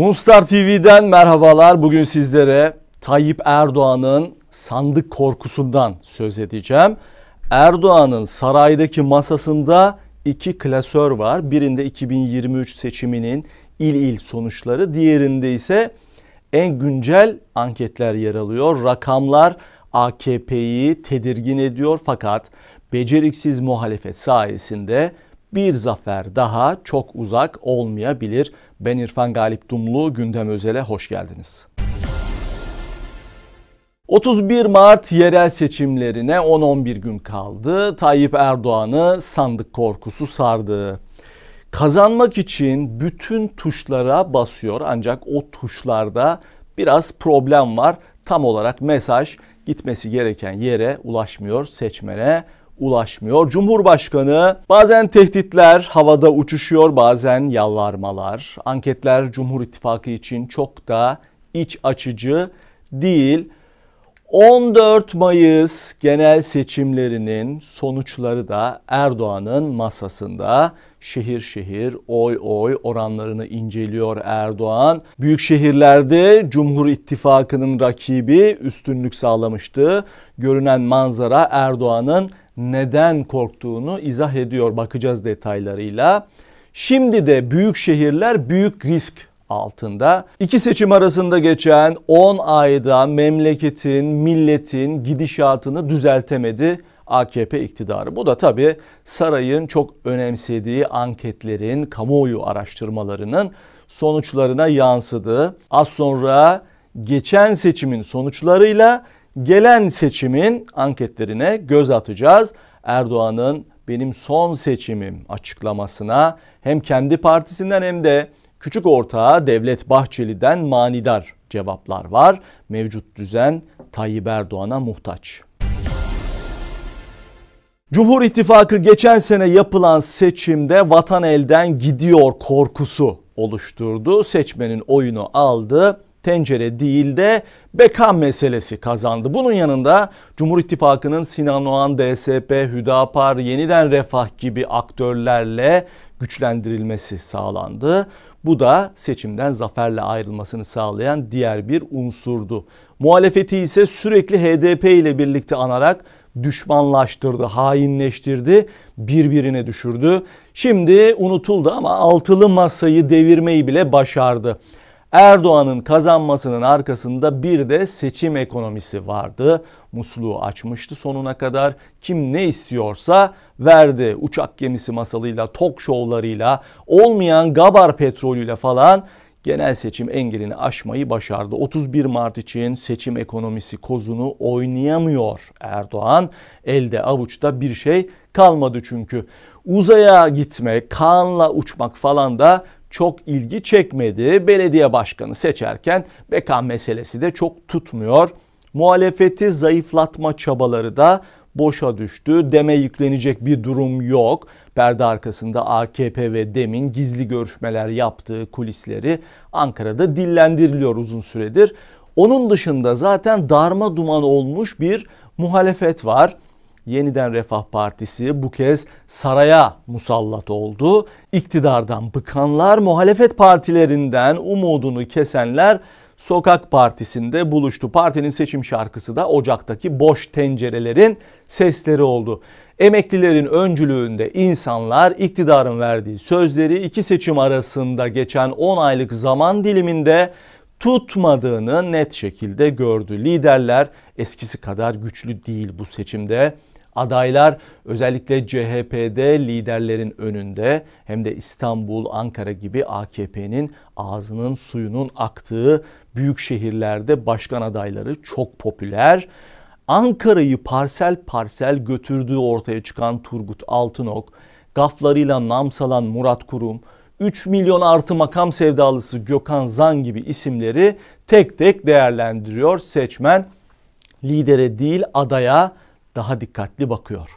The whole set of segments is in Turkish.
Mustar TV'den merhabalar. Bugün sizlere Tayyip Erdoğan'ın sandık korkusundan söz edeceğim. Erdoğan'ın saraydaki masasında iki klasör var. Birinde 2023 seçiminin il il sonuçları, diğerinde ise en güncel anketler yer alıyor. Rakamlar AKP'yi tedirgin ediyor fakat beceriksiz muhalefet sayesinde bir zafer daha çok uzak olmayabilir. Ben İrfan Galip Dumlu, Gündem Özel'e hoş geldiniz. 31 Mart yerel seçimlerine 10-11 gün kaldı. Tayyip Erdoğan'ı sandık korkusu sardı. Kazanmak için bütün tuşlara basıyor ancak o tuşlarda biraz problem var. Tam olarak mesaj gitmesi gereken yere ulaşmıyor seçmene ulaşmıyor. Cumhurbaşkanı bazen tehditler havada uçuşuyor, bazen yalvarmalar. Anketler Cumhur İttifakı için çok da iç açıcı değil. 14 Mayıs genel seçimlerinin sonuçları da Erdoğan'ın masasında şehir şehir oy oy oranlarını inceliyor Erdoğan. Büyük şehirlerde Cumhur İttifakı'nın rakibi üstünlük sağlamıştı. Görünen manzara Erdoğan'ın neden korktuğunu izah ediyor. Bakacağız detaylarıyla. Şimdi de büyük şehirler büyük risk altında. İki seçim arasında geçen 10 ayda memleketin, milletin gidişatını düzeltemedi AKP iktidarı. Bu da tabii sarayın çok önemsediği anketlerin, kamuoyu araştırmalarının sonuçlarına yansıdı. Az sonra geçen seçimin sonuçlarıyla gelen seçimin anketlerine göz atacağız. Erdoğan'ın benim son seçimim açıklamasına hem kendi partisinden hem de küçük ortağı Devlet Bahçeli'den manidar cevaplar var. Mevcut düzen Tayyip Erdoğan'a muhtaç. Cumhur İttifakı geçen sene yapılan seçimde vatan elden gidiyor korkusu oluşturdu. Seçmenin oyunu aldı tencere değil de Bekam meselesi kazandı. Bunun yanında Cumhur İttifakı'nın Sinan Oğan, DSP, Hüdapar, Yeniden Refah gibi aktörlerle güçlendirilmesi sağlandı. Bu da seçimden zaferle ayrılmasını sağlayan diğer bir unsurdu. Muhalefeti ise sürekli HDP ile birlikte anarak düşmanlaştırdı, hainleştirdi, birbirine düşürdü. Şimdi unutuldu ama altılı masayı devirmeyi bile başardı. Erdoğan'ın kazanmasının arkasında bir de seçim ekonomisi vardı. Musluğu açmıştı sonuna kadar. Kim ne istiyorsa verdi. Uçak gemisi masalıyla, tok showlarıyla olmayan gabar petrolüyle falan genel seçim engelini aşmayı başardı. 31 Mart için seçim ekonomisi kozunu oynayamıyor Erdoğan. Elde avuçta bir şey kalmadı çünkü. Uzaya gitmek, Kaan'la uçmak falan da çok ilgi çekmedi. Belediye başkanı seçerken Bekan meselesi de çok tutmuyor. Muhalefeti zayıflatma çabaları da boşa düştü. Deme yüklenecek bir durum yok. Perde arkasında AKP ve Dem'in gizli görüşmeler yaptığı kulisleri Ankara'da dillendiriliyor uzun süredir. Onun dışında zaten darma duman olmuş bir muhalefet var. Yeniden Refah Partisi bu kez saraya musallat oldu. İktidardan bıkanlar, muhalefet partilerinden umudunu kesenler Sokak Partisi'nde buluştu. Partinin seçim şarkısı da Ocak'taki boş tencerelerin sesleri oldu. Emeklilerin öncülüğünde insanlar iktidarın verdiği sözleri iki seçim arasında geçen 10 aylık zaman diliminde tutmadığını net şekilde gördü. Liderler eskisi kadar güçlü değil bu seçimde. Adaylar özellikle CHP'de liderlerin önünde hem de İstanbul, Ankara gibi AKP'nin ağzının suyunun aktığı büyük şehirlerde başkan adayları çok popüler. Ankara'yı parsel parsel götürdüğü ortaya çıkan Turgut Altınok, gaflarıyla namsalan Murat Kurum, 3 milyon artı makam sevdalısı Gökhan Zan gibi isimleri tek tek değerlendiriyor seçmen lidere değil adaya daha dikkatli bakıyor.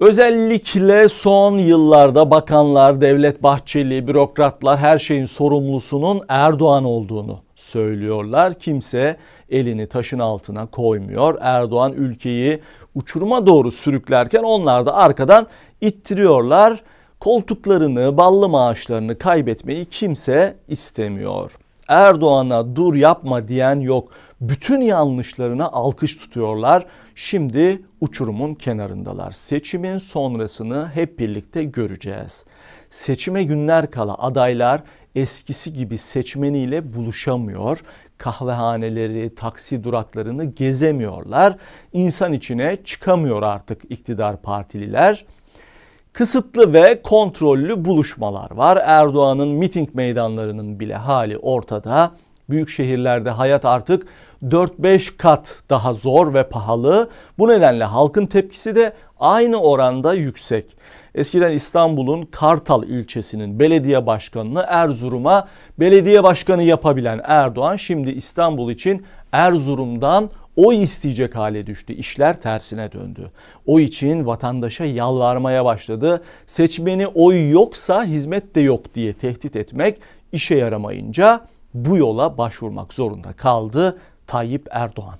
Özellikle son yıllarda bakanlar, Devlet Bahçeli, bürokratlar her şeyin sorumlusunun Erdoğan olduğunu söylüyorlar. Kimse elini taşın altına koymuyor. Erdoğan ülkeyi uçuruma doğru sürüklerken onlar da arkadan ittiriyorlar. Koltuklarını, ballı maaşlarını kaybetmeyi kimse istemiyor. Erdoğan'a dur yapma diyen yok. Bütün yanlışlarına alkış tutuyorlar. Şimdi uçurumun kenarındalar. Seçimin sonrasını hep birlikte göreceğiz. Seçime günler kala adaylar eskisi gibi seçmeniyle buluşamıyor. Kahvehaneleri, taksi duraklarını gezemiyorlar. İnsan içine çıkamıyor artık iktidar partililer. Kısıtlı ve kontrollü buluşmalar var. Erdoğan'ın miting meydanlarının bile hali ortada. Büyük şehirlerde hayat artık 4-5 kat daha zor ve pahalı. Bu nedenle halkın tepkisi de aynı oranda yüksek. Eskiden İstanbul'un Kartal ilçesinin belediye başkanını Erzurum'a belediye başkanı yapabilen Erdoğan şimdi İstanbul için Erzurum'dan o isteyecek hale düştü. İşler tersine döndü. O için vatandaşa yalvarmaya başladı. Seçmeni oy yoksa hizmet de yok diye tehdit etmek işe yaramayınca bu yola başvurmak zorunda kaldı Tayyip Erdoğan.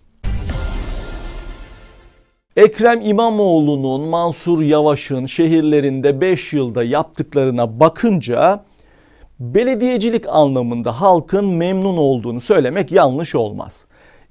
Ekrem İmamoğlu'nun, Mansur Yavaş'ın şehirlerinde 5 yılda yaptıklarına bakınca belediyecilik anlamında halkın memnun olduğunu söylemek yanlış olmaz.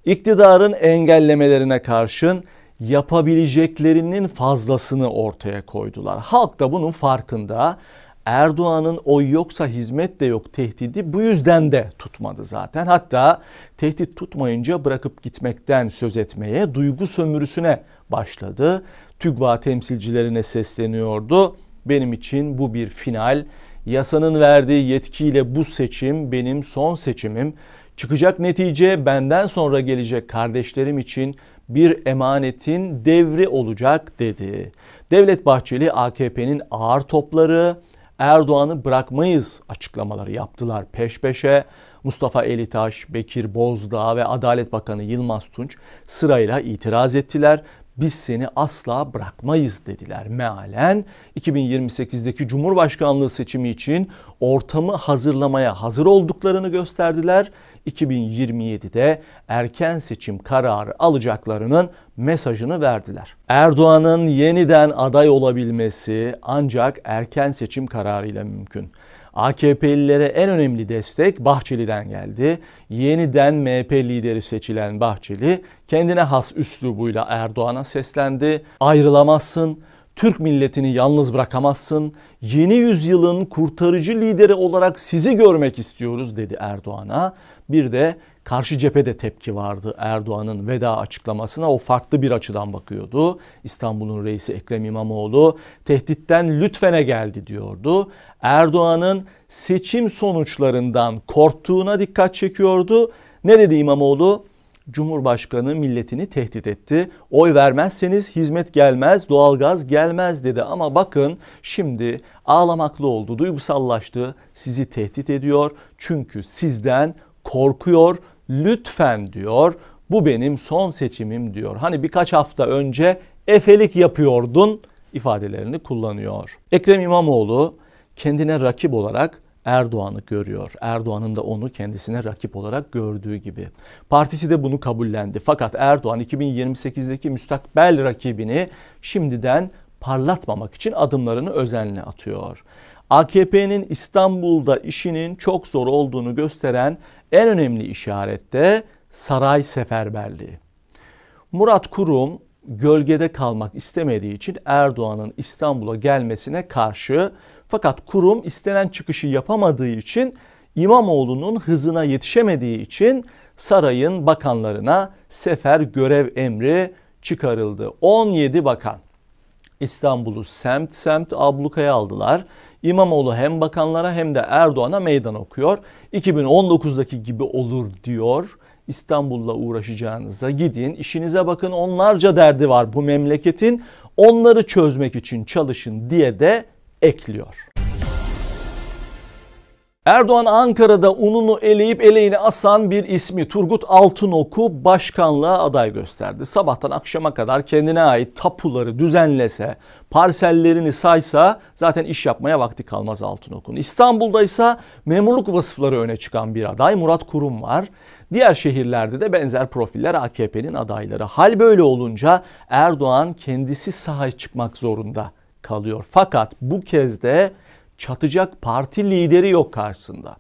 İktidarın engellemelerine karşın yapabileceklerinin fazlasını ortaya koydular. Halk da bunun farkında. Erdoğan'ın oy yoksa hizmet de yok tehdidi bu yüzden de tutmadı zaten. Hatta tehdit tutmayınca bırakıp gitmekten söz etmeye, duygu sömürüsüne başladı. TÜGVA temsilcilerine sesleniyordu. Benim için bu bir final. Yasanın verdiği yetkiyle bu seçim benim son seçimim. Çıkacak netice benden sonra gelecek kardeşlerim için bir emanetin devri olacak dedi. Devlet Bahçeli AKP'nin ağır topları, Erdoğan'ı bırakmayız açıklamaları yaptılar peş peşe. Mustafa Elitaş, Bekir Bozdağ ve Adalet Bakanı Yılmaz Tunç sırayla itiraz ettiler. Biz seni asla bırakmayız dediler. Mealen 2028'deki Cumhurbaşkanlığı seçimi için ortamı hazırlamaya hazır olduklarını gösterdiler. 2027'de erken seçim kararı alacaklarının mesajını verdiler. Erdoğan'ın yeniden aday olabilmesi ancak erken seçim kararıyla mümkün. AKP'lilere en önemli destek Bahçeli'den geldi. Yeniden MHP lideri seçilen Bahçeli kendine has üslubuyla Erdoğan'a seslendi. Ayrılamazsın, Türk milletini yalnız bırakamazsın. Yeni yüzyılın kurtarıcı lideri olarak sizi görmek istiyoruz dedi Erdoğan'a bir de karşı cephede tepki vardı Erdoğan'ın veda açıklamasına. O farklı bir açıdan bakıyordu. İstanbul'un reisi Ekrem İmamoğlu tehditten lütfene geldi diyordu. Erdoğan'ın seçim sonuçlarından korktuğuna dikkat çekiyordu. Ne dedi İmamoğlu? Cumhurbaşkanı milletini tehdit etti. Oy vermezseniz hizmet gelmez, doğalgaz gelmez dedi. Ama bakın şimdi ağlamaklı oldu, duygusallaştı. Sizi tehdit ediyor. Çünkü sizden korkuyor. Lütfen diyor. Bu benim son seçimim diyor. Hani birkaç hafta önce efelik yapıyordun ifadelerini kullanıyor. Ekrem İmamoğlu kendine rakip olarak Erdoğan'ı görüyor. Erdoğan'ın da onu kendisine rakip olarak gördüğü gibi. Partisi de bunu kabullendi. Fakat Erdoğan 2028'deki müstakbel rakibini şimdiden parlatmamak için adımlarını özenle atıyor. AKP'nin İstanbul'da işinin çok zor olduğunu gösteren en önemli işaret de saray seferberliği. Murat Kurum gölgede kalmak istemediği için Erdoğan'ın İstanbul'a gelmesine karşı fakat kurum istenen çıkışı yapamadığı için İmamoğlu'nun hızına yetişemediği için sarayın bakanlarına sefer görev emri çıkarıldı. 17 bakan İstanbul'u semt semt ablukaya aldılar. İmamoğlu hem bakanlara hem de Erdoğan'a meydan okuyor. 2019'daki gibi olur diyor. İstanbul'la uğraşacağınıza gidin, işinize bakın. Onlarca derdi var bu memleketin. Onları çözmek için çalışın diye de ekliyor. Erdoğan Ankara'da ununu eleyip eleğini asan bir ismi Turgut Altınok'u başkanlığa aday gösterdi. Sabahtan akşama kadar kendine ait tapuları düzenlese, parsellerini saysa zaten iş yapmaya vakti kalmaz Altınok'un. İstanbul'da ise memurluk vasıfları öne çıkan bir aday Murat Kurum var. Diğer şehirlerde de benzer profiller AKP'nin adayları. Hal böyle olunca Erdoğan kendisi sahaya çıkmak zorunda kalıyor. Fakat bu kez de çatacak parti lideri yok karşısında.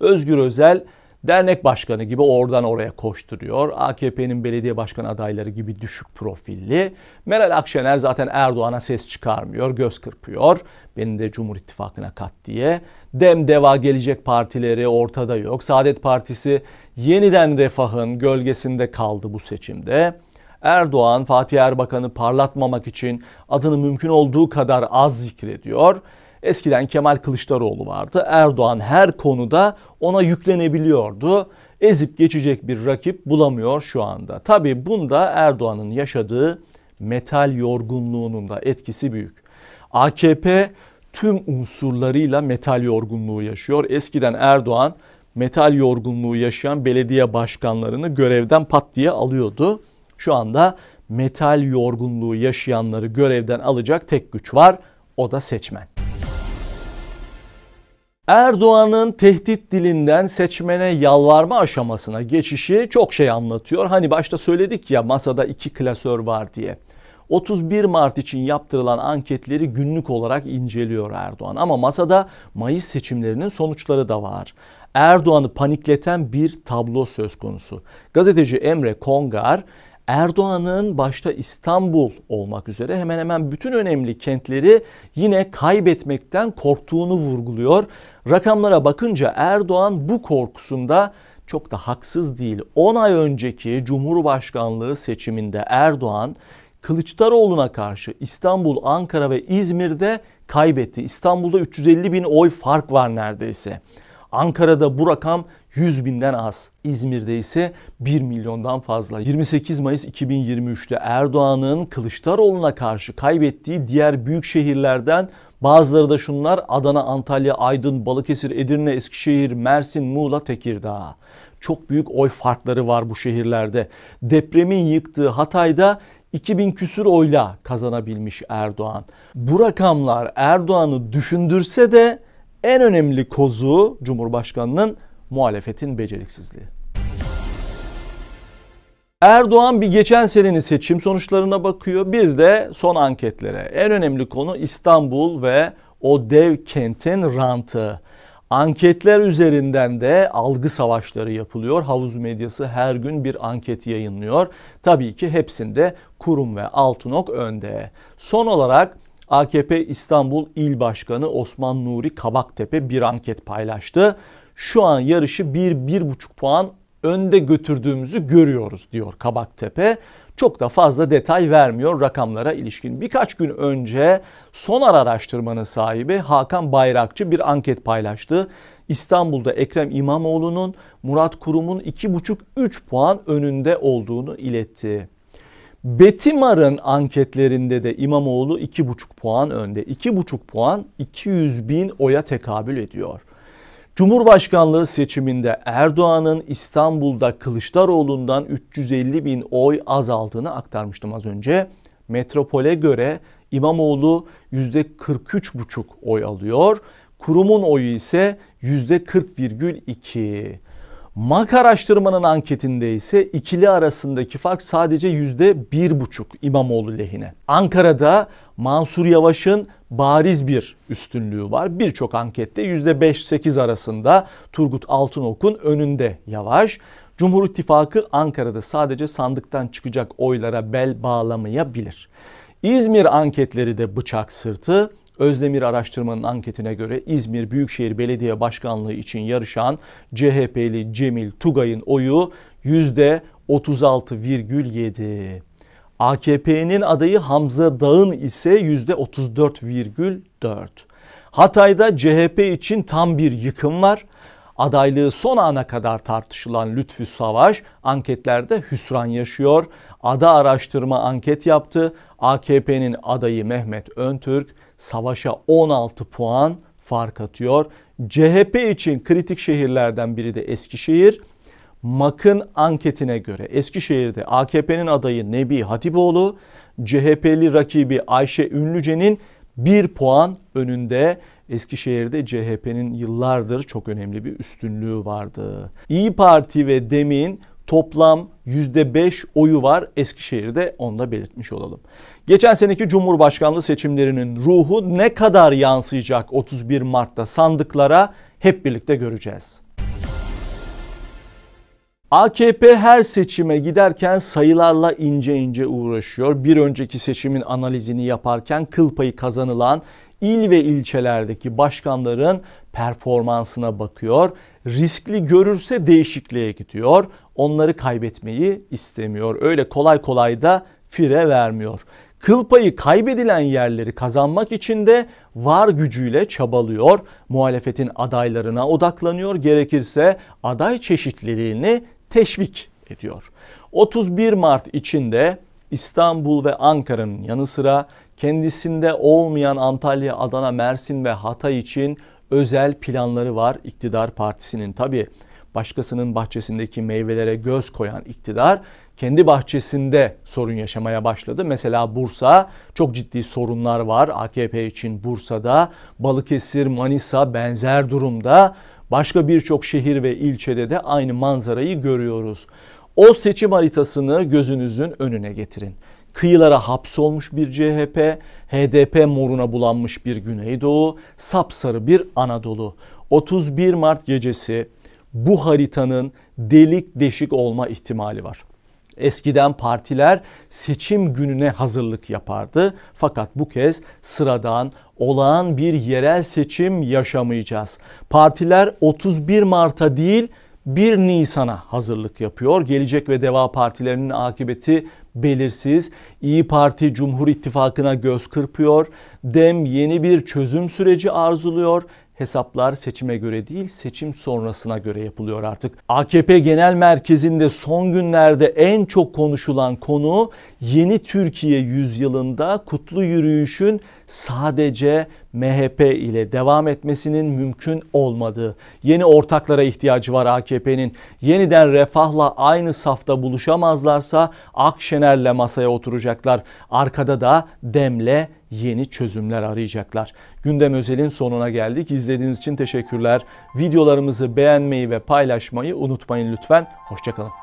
Özgür Özel dernek başkanı gibi oradan oraya koşturuyor. AKP'nin belediye başkan adayları gibi düşük profilli. Meral Akşener zaten Erdoğan'a ses çıkarmıyor, göz kırpıyor. Beni de Cumhur İttifakı'na kat diye. Dem Deva Gelecek Partileri ortada yok. Saadet Partisi yeniden refahın gölgesinde kaldı bu seçimde. Erdoğan Fatih Erbakan'ı parlatmamak için adını mümkün olduğu kadar az zikrediyor. Eskiden Kemal Kılıçdaroğlu vardı. Erdoğan her konuda ona yüklenebiliyordu. Ezip geçecek bir rakip bulamıyor şu anda. Tabi bunda Erdoğan'ın yaşadığı metal yorgunluğunun da etkisi büyük. AKP tüm unsurlarıyla metal yorgunluğu yaşıyor. Eskiden Erdoğan metal yorgunluğu yaşayan belediye başkanlarını görevden pat diye alıyordu. Şu anda metal yorgunluğu yaşayanları görevden alacak tek güç var o da seçmen. Erdoğan'ın tehdit dilinden seçmene yalvarma aşamasına geçişi çok şey anlatıyor. Hani başta söyledik ya masada iki klasör var diye. 31 Mart için yaptırılan anketleri günlük olarak inceliyor Erdoğan ama masada Mayıs seçimlerinin sonuçları da var. Erdoğan'ı panikleten bir tablo söz konusu. Gazeteci Emre Kongar Erdoğan'ın başta İstanbul olmak üzere hemen hemen bütün önemli kentleri yine kaybetmekten korktuğunu vurguluyor. Rakamlara bakınca Erdoğan bu korkusunda çok da haksız değil. 10 ay önceki Cumhurbaşkanlığı seçiminde Erdoğan Kılıçdaroğlu'na karşı İstanbul, Ankara ve İzmir'de kaybetti. İstanbul'da 350 bin oy fark var neredeyse. Ankara'da bu rakam 100 binden az. İzmir'de ise 1 milyondan fazla. 28 Mayıs 2023'te Erdoğan'ın Kılıçdaroğlu'na karşı kaybettiği diğer büyük şehirlerden bazıları da şunlar Adana, Antalya, Aydın, Balıkesir, Edirne, Eskişehir, Mersin, Muğla, Tekirdağ. Çok büyük oy farkları var bu şehirlerde. Depremin yıktığı Hatay'da 2000 küsür oyla kazanabilmiş Erdoğan. Bu rakamlar Erdoğan'ı düşündürse de en önemli kozu Cumhurbaşkanının muhalefetin beceriksizliği. Erdoğan bir geçen senenin seçim sonuçlarına bakıyor. Bir de son anketlere. En önemli konu İstanbul ve o dev kentin rantı. Anketler üzerinden de algı savaşları yapılıyor. Havuz medyası her gün bir anket yayınlıyor. Tabii ki hepsinde kurum ve Altınok önde. Son olarak AKP İstanbul İl Başkanı Osman Nuri Kabaktepe bir anket paylaştı şu an yarışı 1-1,5 puan önde götürdüğümüzü görüyoruz diyor Kabaktepe. Çok da fazla detay vermiyor rakamlara ilişkin. Birkaç gün önce Sonar araştırmanın sahibi Hakan Bayrakçı bir anket paylaştı. İstanbul'da Ekrem İmamoğlu'nun Murat Kurum'un 2,5-3 puan önünde olduğunu iletti. Betimar'ın anketlerinde de İmamoğlu 2,5 puan önde. 2,5 puan 200 bin oya tekabül ediyor. Cumhurbaşkanlığı seçiminde Erdoğan'ın İstanbul'da Kılıçdaroğlu'ndan 350 bin oy azaldığını aktarmıştım az önce. Metropole göre İmamoğlu %43,5 oy alıyor. Kurumun oyu ise %40,2. MAK araştırmanın anketinde ise ikili arasındaki fark sadece yüzde bir buçuk İmamoğlu lehine. Ankara'da Mansur Yavaş'ın bariz bir üstünlüğü var. Birçok ankette yüzde beş sekiz arasında Turgut Altınok'un önünde Yavaş. Cumhur İttifakı Ankara'da sadece sandıktan çıkacak oylara bel bağlamayabilir. İzmir anketleri de bıçak sırtı. Özdemir Araştırma'nın anketine göre İzmir Büyükşehir Belediye Başkanlığı için yarışan CHP'li Cemil Tugay'ın oyu %36,7. AKP'nin adayı Hamza Dağ'ın ise %34,4. Hatay'da CHP için tam bir yıkım var. Adaylığı son ana kadar tartışılan Lütfü Savaş anketlerde hüsran yaşıyor. Ada araştırma anket yaptı. AKP'nin adayı Mehmet Öntürk Savaş'a 16 puan fark atıyor. CHP için kritik şehirlerden biri de Eskişehir. MAK'ın anketine göre Eskişehir'de AKP'nin adayı Nebi Hatipoğlu, CHP'li rakibi Ayşe Ünlüce'nin 1 puan önünde Eskişehir'de CHP'nin yıllardır çok önemli bir üstünlüğü vardı. İyi Parti ve Demin toplam %5 oyu var Eskişehir'de onu da belirtmiş olalım. Geçen seneki Cumhurbaşkanlığı seçimlerinin ruhu ne kadar yansıyacak 31 Mart'ta sandıklara hep birlikte göreceğiz. AKP her seçime giderken sayılarla ince ince uğraşıyor. Bir önceki seçimin analizini yaparken kıl payı kazanılan il ve ilçelerdeki başkanların performansına bakıyor. Riskli görürse değişikliğe gidiyor onları kaybetmeyi istemiyor. Öyle kolay kolay da fire vermiyor. Kıl payı kaybedilen yerleri kazanmak için de var gücüyle çabalıyor. Muhalefetin adaylarına odaklanıyor. Gerekirse aday çeşitliliğini teşvik ediyor. 31 Mart içinde İstanbul ve Ankara'nın yanı sıra kendisinde olmayan Antalya, Adana, Mersin ve Hatay için özel planları var iktidar partisinin tabii başkasının bahçesindeki meyvelere göz koyan iktidar kendi bahçesinde sorun yaşamaya başladı. Mesela Bursa çok ciddi sorunlar var AKP için Bursa'da. Balıkesir, Manisa benzer durumda. Başka birçok şehir ve ilçede de aynı manzarayı görüyoruz. O seçim haritasını gözünüzün önüne getirin. Kıyılara hapsolmuş bir CHP, HDP moruna bulanmış bir Güneydoğu, sapsarı bir Anadolu. 31 Mart gecesi bu haritanın delik deşik olma ihtimali var. Eskiden partiler seçim gününe hazırlık yapardı fakat bu kez sıradan olağan bir yerel seçim yaşamayacağız. Partiler 31 Mart'a değil 1 Nisan'a hazırlık yapıyor. Gelecek ve Deva partilerinin akıbeti belirsiz. İyi Parti Cumhur İttifakı'na göz kırpıyor. Dem yeni bir çözüm süreci arzuluyor hesaplar seçime göre değil seçim sonrasına göre yapılıyor artık. AKP Genel Merkezi'nde son günlerde en çok konuşulan konu yeni Türkiye yüzyılında kutlu yürüyüşün sadece MHP ile devam etmesinin mümkün olmadığı, yeni ortaklara ihtiyacı var AKP'nin. Yeniden refahla aynı safta buluşamazlarsa Akşener'le masaya oturacaklar. Arkada da Dem'le yeni çözümler arayacaklar. Gündem özelin sonuna geldik. İzlediğiniz için teşekkürler. Videolarımızı beğenmeyi ve paylaşmayı unutmayın lütfen. Hoşçakalın.